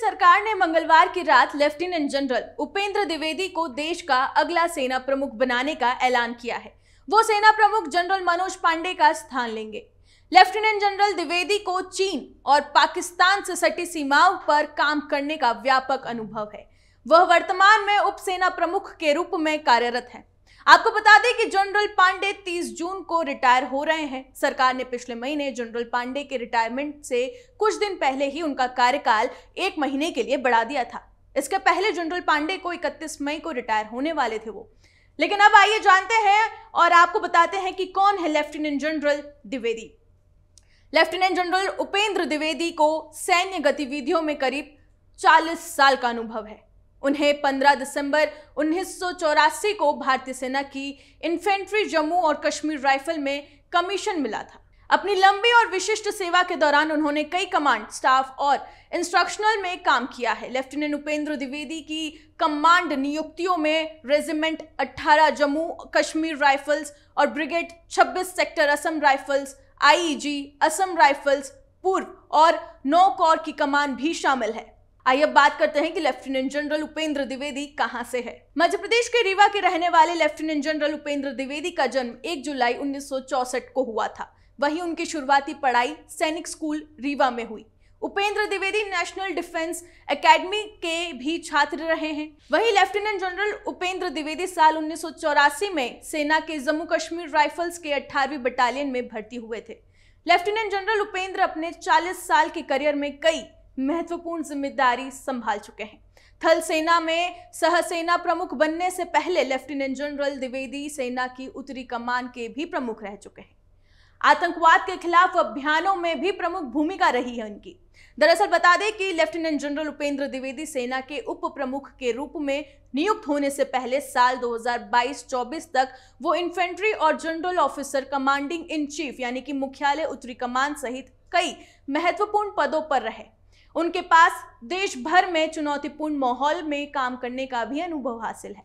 सरकार ने मंगलवार की रात लेफ्टिनेंट जनरल उपेंद्र द्विवेदी को देश का अगला सेना प्रमुख बनाने का ऐलान किया है वो सेना प्रमुख जनरल मनोज पांडे का स्थान लेंगे लेफ्टिनेंट जनरल द्विवेदी को चीन और पाकिस्तान से सटी सीमाओं पर काम करने का व्यापक अनुभव है वह वर्तमान में उप सेना प्रमुख के रूप में कार्यरत हैं आपको बता दें कि जनरल पांडे 30 जून को रिटायर हो रहे हैं सरकार ने पिछले महीने जनरल पांडे के रिटायरमेंट से कुछ दिन पहले ही उनका कार्यकाल एक महीने के लिए बढ़ा दिया था इसके पहले जनरल पांडे को 31 मई को रिटायर होने वाले थे वो लेकिन अब आइए जानते हैं और आपको बताते हैं कि कौन है lieutenant general Dwivedi lieutenant general Upendra Dwivedi को सैन्य गतिविधियों में करीब 40 साल का अनुभव है उन्हें 15 दिसंबर उन्नीस को भारतीय सेना की इन्फेंट्री जम्मू और कश्मीर राइफल में कमीशन मिला था अपनी लंबी और विशिष्ट सेवा के दौरान उन्होंने कई कमांड स्टाफ और इंस्ट्रक्शनल में काम किया है लेफ्टिनेंट उपेंद्र द्विवेदी की कमांड नियुक्तियों में रेजिमेंट 18 जम्मू कश्मीर राइफल्स और brigade 26 sector Assam rifles IEG e Assam rifles पूर्व और नौ कॉर की कमान भी शामिल है आइए अब बात करते हैं कि लेफ्टिनेंट जनरल उपेंद्र द्विवेदी कहां से है मध्य प्रदेश के रीवा के रहने वाले लेफ्टिनेंट जनरल उपेंद्र द्विवेदी का जन्म 1 जुलाई 1964 को हुआ था वहीं उनकी शुरुआती पढ़ाई सैनिक स्कूल रीवा में हुई Upendra Dwivedi national defence academy के भी छात्र रहे हैं वहीं लेफ्टिनेंट जनरल उपेंद्र द्विवेदी साल उन्नीस में सेना के जम्मू कश्मीर राइफल्स के 18वीं बटालियन में भर्ती हुए थे लेफ्टिनेंट जनरल उपेंद्र अपने 40 साल के करियर में कई महत्वपूर्ण जिम्मेदारी संभाल चुके हैं थल सेना में सहसेना प्रमुख बनने से पहले लेफ्टिनेंट जनरल द्विवेदी सेना की उत्तरी कमान के भी प्रमुख रह चुके हैं आतंकवाद के खिलाफ अभियानों में भी प्रमुख भूमिका रही है उनकी दरअसल बता दें कि लेफ्टिनेंट जनरल उपेंद्र द्विवेदी सेना के उप प्रमुख के रूप में नियुक्त होने से पहले साल 2022-24 तक वो इन्फेंट्री और general officer commanding in chief यानी कि मुख्यालय उत्तरी कमान सहित कई महत्वपूर्ण पदों पर रहे उनके पास देश भर में चुनौतीपूर्ण माहौल में काम करने का भी अनुभव हासिल है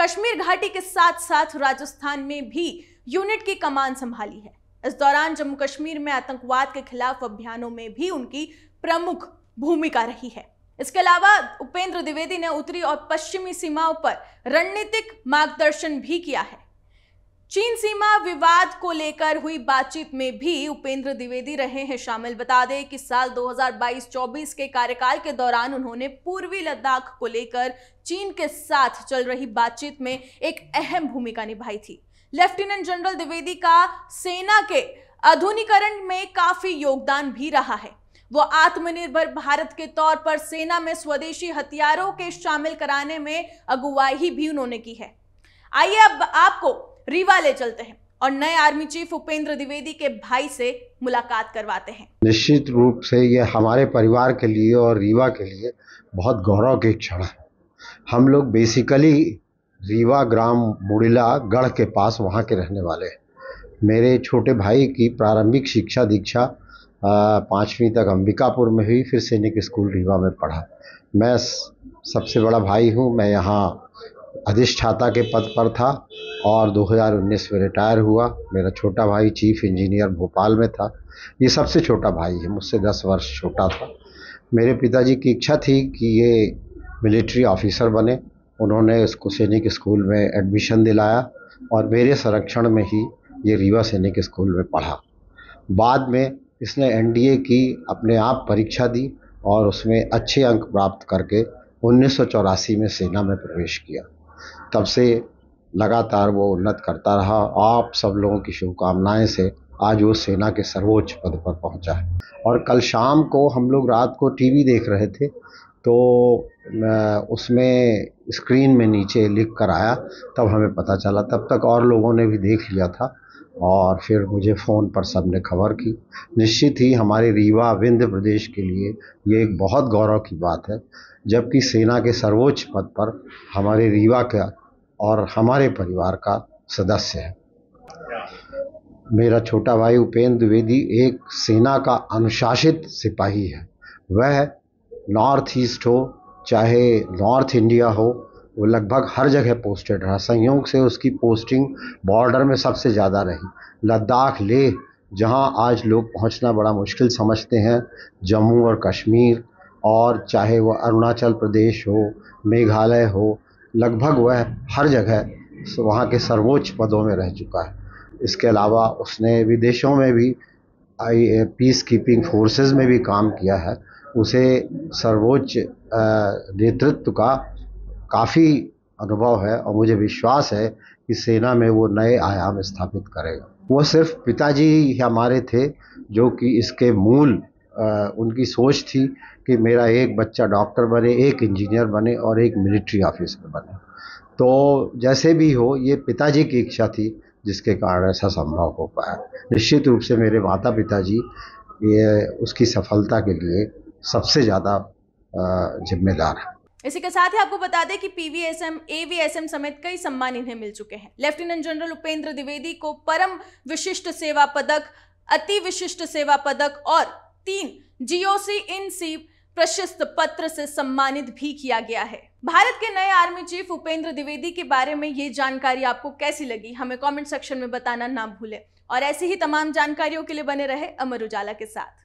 कश्मीर घाटी के साथ साथ राजस्थान में भी यूनिट की कमान संभाली है इस दौरान जम्मू कश्मीर में आतंकवाद के खिलाफ अभियानों में भी उनकी प्रमुख भूमिका रही है इसके अलावा उपेंद्र द्विवेदी ने उत्तरी और पश्चिमी सीमाओं पर रणनीतिक मार्गदर्शन भी किया है चीन सीमा विवाद को लेकर हुई बातचीत में भी उपेंद्र द्विवेदी रहे हैं शामिल बता दें कि साल 2022-24 के कार्यकाल के दौरान उन्होंने पूर्वी लद्दाख को लेकर चीन के साथ चल रही बातचीत में एक अहम भूमिका निभाई थी लेफ्टिनेंट जनरल द्विवेदी का सेना के आधुनिकरण में काफी योगदान भी रहा है वो आत्मनिर्भर भारत के तौर पर सेना में स्वदेशी हथियारों के शामिल कराने में अगुवाई भी उन्होंने की है आइए अब आपको रीवा ले चलते हैं और नए आर्मी चीफ उपेंद्र द्विवेदी के भाई से मुलाकात करवाते हैं निश्चित रूप से ये हमारे परिवार के लिए और रीवा के लिए बहुत गौरव के क्षण है हम लोग बेसिकली रीवा ग्राम मुड़िला गढ़ के पास वहाँ के रहने वाले हैं मेरे छोटे भाई की प्रारंभिक शिक्षा दीक्षा पाँचवीं तक अंबिकापुर में हुई फिर सैनिक स्कूल रीवा में पढ़ा मैं सबसे बड़ा भाई हूँ मैं यहाँ अधिष्ठाता के पद पर था और 2019 में रिटायर हुआ मेरा छोटा भाई चीफ इंजीनियर भोपाल में था ये सबसे छोटा भाई है मुझसे 10 वर्ष छोटा था मेरे पिताजी की इच्छा थी कि ये मिलिट्री ऑफिसर बने उन्होंने उसको सैनिक स्कूल में एडमिशन दिलाया और मेरे संरक्षण में ही ये रीवा सैनिक स्कूल में पढ़ा बाद में इसने एन की अपने आप परीक्षा दी और उसमें अच्छे अंक प्राप्त करके उन्नीस में सेना में प्रवेश किया तब से लगातार वो उन्नत करता रहा आप सब लोगों की शुभकामनाएं से आज वो सेना के सर्वोच्च पद पर पहुंचा है और कल शाम को हम लोग रात को टीवी देख रहे थे तो उसमें स्क्रीन में नीचे लिख कर आया तब हमें पता चला तब तक और लोगों ने भी देख लिया था और फिर मुझे फ़ोन पर सबने खबर की निश्चित ही हमारे रीवा विंध्य प्रदेश के लिए ये एक बहुत गौरव की बात है जबकि सेना के सर्वोच्च पद पर हमारे रीवा का और हमारे परिवार का सदस्य है मेरा छोटा भाई उपेंद्र द्विवेदी एक सेना का अनुशासित सिपाही है वह नॉर्थ ईस्ट हो चाहे नॉर्थ इंडिया हो वो लगभग हर जगह पोस्टेड रहा संयोग से उसकी पोस्टिंग बॉर्डर में सबसे ज़्यादा रही लद्दाख लेह जहाँ आज लोग पहुँचना बड़ा मुश्किल समझते हैं जम्मू और कश्मीर और चाहे वह अरुणाचल प्रदेश हो मेघालय हो लगभग वह हर जगह वहाँ के सर्वोच्च पदों में रह चुका है इसके अलावा उसने विदेशों में भी आई पीस कीपिंग फोर्सेस में भी काम किया है उसे सर्वोच्च नेतृत्व का काफ़ी अनुभव है और मुझे विश्वास है कि सेना में वो नए आयाम स्थापित करेगा वो सिर्फ पिताजी ही हमारे थे जो कि इसके मूल आ, उनकी सोच थी कि मेरा एक बच्चा डॉक्टर बने एक इंजीनियर बने और एक मिलिट्री ऑफिसर बने तो जैसे भी हो ये पिताजी की इच्छा थी जिसके कारण ऐसा संभव हो पाया निश्चित रूप से मेरे माता पिताजी ये उसकी सफलता के लिए सबसे ज़्यादा जिम्मेदार है इसी के साथ ही आपको बता दें कि पीवीएसएम एवीएसएम समेत कई सम्मान इन्हें मिल चुके हैं लेफ्टिनेंट जनरल उपेंद्र द्विवेदी को परम विशिष्ट सेवा पदक अति विशिष्ट सेवा पदक और तीन जीओसी इन सी प्रशस्त पत्र से सम्मानित भी किया गया है भारत के नए आर्मी चीफ उपेंद्र द्विवेदी के बारे में ये जानकारी आपको कैसी लगी हमें कमेंट सेक्शन में बताना ना भूलें और ऐसी ही तमाम जानकारियों के लिए बने रहे अमर उजाला के साथ